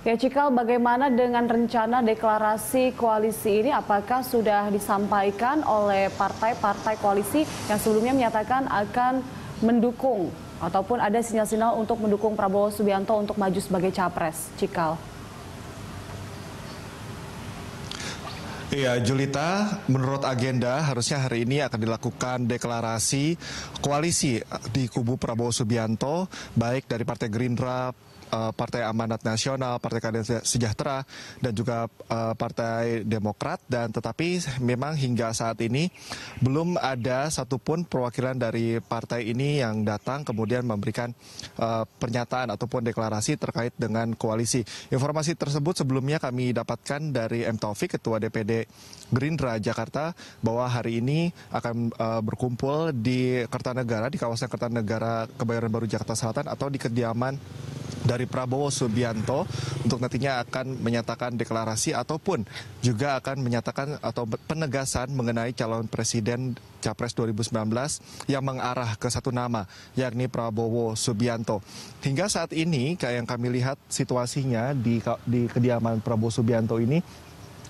Ya Cikal, bagaimana dengan rencana deklarasi koalisi ini? Apakah sudah disampaikan oleh partai-partai koalisi yang sebelumnya menyatakan akan mendukung ataupun ada sinyal-sinyal untuk mendukung Prabowo Subianto untuk maju sebagai capres? Cikal. Iya, Julita, menurut agenda harusnya hari ini akan dilakukan deklarasi koalisi di kubu Prabowo Subianto, baik dari Partai Gerindra, Eh, partai Amanat Nasional, Partai Keadilan Sejahtera, dan juga eh, Partai Demokrat. Dan tetapi memang hingga saat ini belum ada satupun perwakilan dari partai ini yang datang kemudian memberikan eh, pernyataan ataupun deklarasi terkait dengan koalisi. Informasi tersebut sebelumnya kami dapatkan dari M. Taufik, Ketua DPD Gerindra Jakarta, bahwa hari ini akan berkumpul di Kertanegara, di kawasan Kertanegara Kebayoran Baru Jakarta Selatan atau di kediaman dari Prabowo Subianto untuk nantinya akan menyatakan deklarasi ataupun juga akan menyatakan atau penegasan mengenai calon presiden Capres 2019 yang mengarah ke satu nama, yakni Prabowo Subianto. Hingga saat ini, kayak yang kami lihat situasinya di, di kediaman Prabowo Subianto ini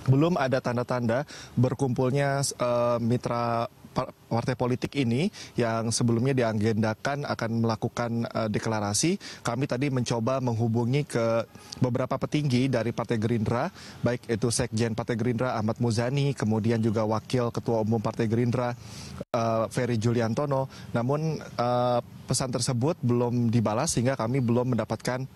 belum ada tanda-tanda berkumpulnya uh, mitra partai politik ini yang sebelumnya diagendakan akan melakukan uh, deklarasi. Kami tadi mencoba menghubungi ke beberapa petinggi dari Partai Gerindra, baik itu Sekjen Partai Gerindra Ahmad Muzani, kemudian juga Wakil Ketua Umum Partai Gerindra uh, Ferry Juliantono. Namun uh, pesan tersebut belum dibalas sehingga kami belum mendapatkan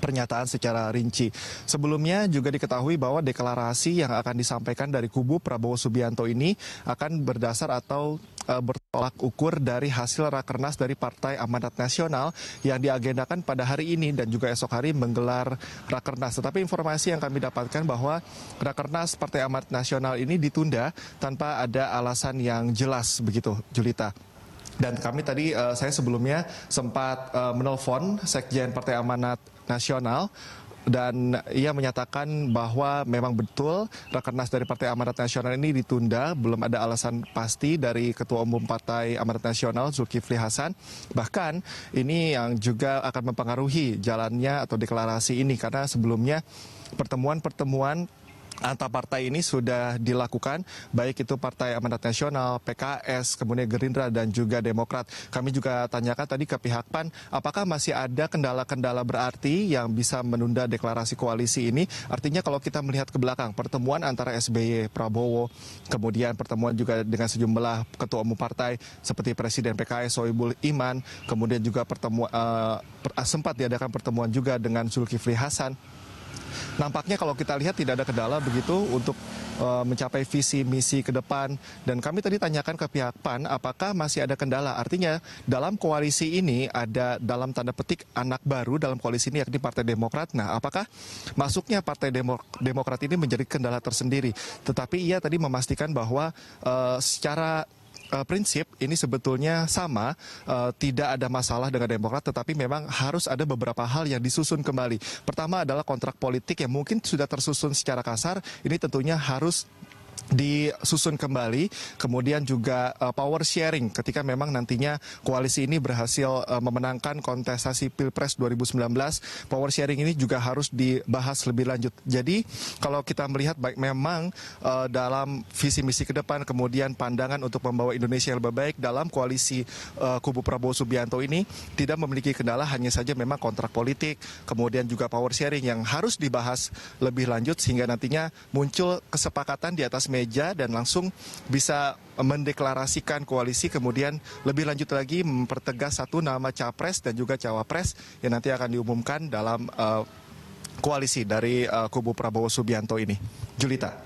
pernyataan secara rinci. Sebelumnya juga diketahui bahwa deklarasi yang akan disampaikan dari kubu Prabowo Subianto ini akan berdasar atau e, bertolak ukur dari hasil rakernas dari Partai Amanat Nasional yang diagendakan pada hari ini dan juga esok hari menggelar rakernas. Tetapi informasi yang kami dapatkan bahwa rakernas Partai Amanat Nasional ini ditunda tanpa ada alasan yang jelas begitu, Julita. Dan kami tadi uh, saya sebelumnya sempat uh, menelpon Sekjen Partai Amanat Nasional dan ia menyatakan bahwa memang betul rekernas dari Partai Amanat Nasional ini ditunda, belum ada alasan pasti dari Ketua Umum Partai Amanat Nasional Zulkifli Hasan. Bahkan ini yang juga akan mempengaruhi jalannya atau deklarasi ini karena sebelumnya pertemuan-pertemuan antar partai ini sudah dilakukan baik itu Partai Amanat Nasional, PKS, kemudian Gerindra dan juga Demokrat. Kami juga tanyakan tadi ke pihak PAN apakah masih ada kendala-kendala berarti yang bisa menunda deklarasi koalisi ini? Artinya kalau kita melihat ke belakang pertemuan antara SBY, Prabowo, kemudian pertemuan juga dengan sejumlah ketua umum partai seperti Presiden PKS Soebul Iman, kemudian juga pertemuan uh, eh, sempat diadakan pertemuan juga dengan Zulkifli Hasan Nampaknya kalau kita lihat tidak ada kendala begitu untuk uh, mencapai visi misi ke depan. Dan kami tadi tanyakan ke pihak PAN apakah masih ada kendala. Artinya dalam koalisi ini ada dalam tanda petik anak baru dalam koalisi ini yakni Partai Demokrat. Nah, apakah masuknya Partai Demokrat ini menjadi kendala tersendiri? Tetapi ia tadi memastikan bahwa uh, secara uh, prinsip ini sebetulnya sama, uh, tidak ada masalah dengan Demokrat, tetapi memang harus ada beberapa hal yang disusun kembali. Pertama adalah kontrak politik yang mungkin sudah tersusun secara kasar, ini tentunya harus disusun kembali, kemudian juga uh, power sharing ketika memang nantinya koalisi ini berhasil uh, memenangkan kontestasi Pilpres 2019, power sharing ini juga harus dibahas lebih lanjut. Jadi kalau kita melihat baik memang uh, dalam visi misi ke depan kemudian pandangan untuk membawa Indonesia lebih baik dalam koalisi uh, kubu Prabowo Subianto ini tidak memiliki kendala hanya saja memang kontrak politik, kemudian juga power sharing yang harus dibahas lebih lanjut sehingga nantinya muncul kesepakatan di atas meja meja dan langsung bisa mendeklarasikan koalisi kemudian lebih lanjut lagi mempertegas satu nama capres dan juga cawapres yang nanti akan diumumkan dalam uh, koalisi dari uh, kubu Prabowo Subianto ini. Julita.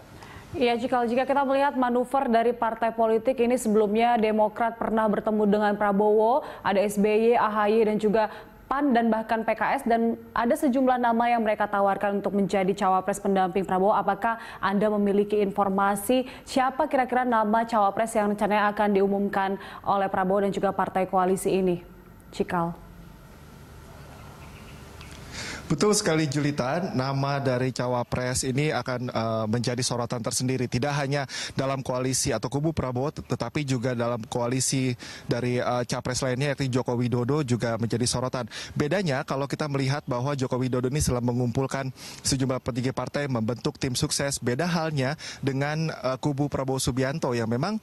Iya, jika jika kita melihat manuver dari partai politik ini sebelumnya Demokrat pernah bertemu dengan Prabowo, ada SBY, AHY dan juga PAN dan bahkan PKS dan ada sejumlah nama yang mereka tawarkan untuk menjadi cawapres pendamping Prabowo. Apakah Anda memiliki informasi siapa kira-kira nama cawapres yang rencananya akan diumumkan oleh Prabowo dan juga partai koalisi ini? Cikal. Betul sekali julitan nama dari cawapres ini akan uh, menjadi sorotan tersendiri. Tidak hanya dalam koalisi atau kubu Prabowo, tetapi juga dalam koalisi dari uh, capres lainnya yaitu Joko Widodo juga menjadi sorotan. Bedanya kalau kita melihat bahwa Joko Widodo ini setelah mengumpulkan sejumlah petinggi partai membentuk tim sukses, beda halnya dengan uh, kubu Prabowo Subianto yang memang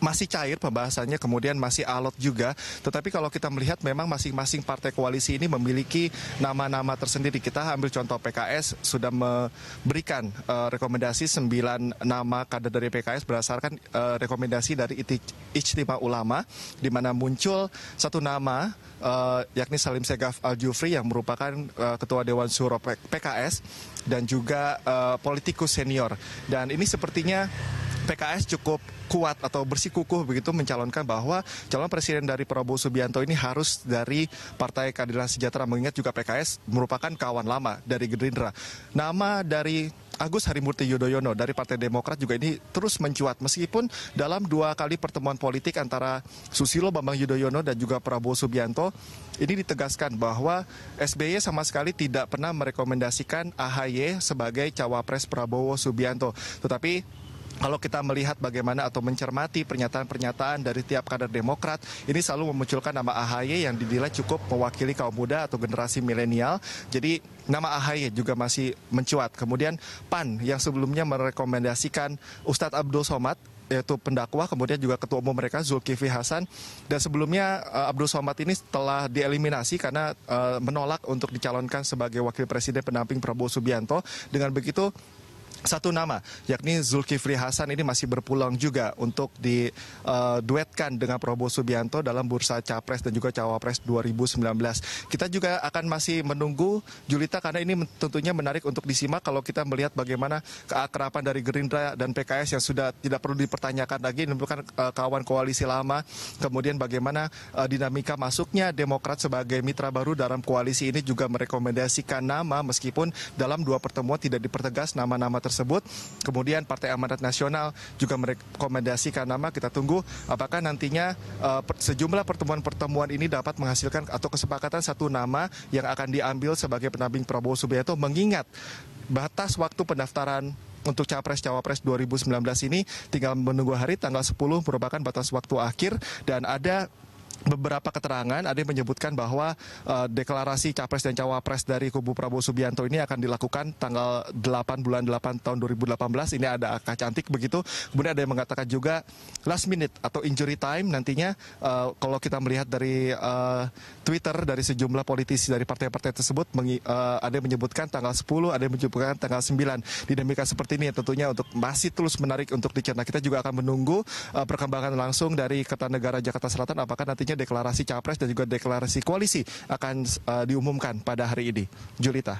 masih cair pembahasannya kemudian masih alot juga tetapi kalau kita melihat memang masing-masing partai koalisi ini memiliki nama-nama tersendiri kita ambil contoh PKS sudah memberikan uh, rekomendasi 9 nama kader dari PKS berdasarkan uh, rekomendasi dari Ijtima Ulama di mana muncul satu nama uh, yakni Salim Segaf Al Jufri yang merupakan uh, ketua Dewan Suro PKS dan juga uh, politikus senior dan ini sepertinya PKS cukup kuat atau bersikukuh begitu mencalonkan bahwa calon presiden dari Prabowo Subianto ini harus dari Partai Keadilan Sejahtera mengingat juga PKS merupakan kawan lama dari Gerindra. Nama dari Agus Harimurti Yudhoyono dari Partai Demokrat juga ini terus mencuat meskipun dalam dua kali pertemuan politik antara Susilo Bambang Yudhoyono dan juga Prabowo Subianto ini ditegaskan bahwa SBY sama sekali tidak pernah merekomendasikan AHY sebagai cawapres Prabowo Subianto. Tetapi kalau kita melihat bagaimana atau mencermati pernyataan-pernyataan dari tiap kader Demokrat, ini selalu memunculkan nama AHY yang dinilai cukup mewakili kaum muda atau generasi milenial. Jadi nama AHY juga masih mencuat. Kemudian PAN yang sebelumnya merekomendasikan Ustadz Abdul Somad yaitu pendakwah kemudian juga ketua umum mereka Zulkifli Hasan dan sebelumnya eh, Abdul Somad ini telah dieliminasi karena eh, menolak untuk dicalonkan sebagai wakil presiden pendamping Prabowo Subianto dengan begitu satu nama yakni Zulkifli Hasan ini masih berpulang juga untuk diduetkan eh, uh, dengan Prabowo Subianto dalam bursa capres dan juga cawapres 2019. Kita juga akan masih menunggu Julita karena ini tentunya menarik untuk disimak kalau kita melihat bagaimana keakrapan dari Gerindra dan PKS yang sudah tidak perlu dipertanyakan lagi ini uh, eh, kawan koalisi lama. Kemudian bagaimana uh, dinamika masuknya Demokrat sebagai mitra baru dalam koalisi ini juga merekomendasikan nama meskipun dalam dua pertemuan tidak dipertegas nama-nama tersebut tersebut. Kemudian Partai Amanat Nasional juga merekomendasikan nama kita tunggu apakah nantinya uh, sejumlah pertemuan-pertemuan ini dapat menghasilkan atau kesepakatan satu nama yang akan diambil sebagai pendamping Prabowo Subianto mengingat batas waktu pendaftaran untuk capres cawapres 2019 ini tinggal menunggu hari tanggal 10 merupakan batas waktu akhir dan ada beberapa keterangan ada yang menyebutkan bahwa uh, deklarasi capres dan cawapres dari kubu Prabowo Subianto ini akan dilakukan tanggal 8 bulan 8 tahun 2018 ini ada kaca Cantik begitu kemudian ada yang mengatakan juga last minute atau injury time nantinya uh, kalau kita melihat dari uh, Twitter dari sejumlah politisi dari partai-partai tersebut mengi, uh, ada yang menyebutkan tanggal 10 ada yang menyebutkan tanggal 9 dinamika seperti ini tentunya untuk masih terus menarik untuk dicerna kita juga akan menunggu uh, perkembangan langsung dari Kertanegara Jakarta Selatan apakah nanti nantinya deklarasi capres dan juga deklarasi koalisi akan eh, diumumkan pada hari ini julita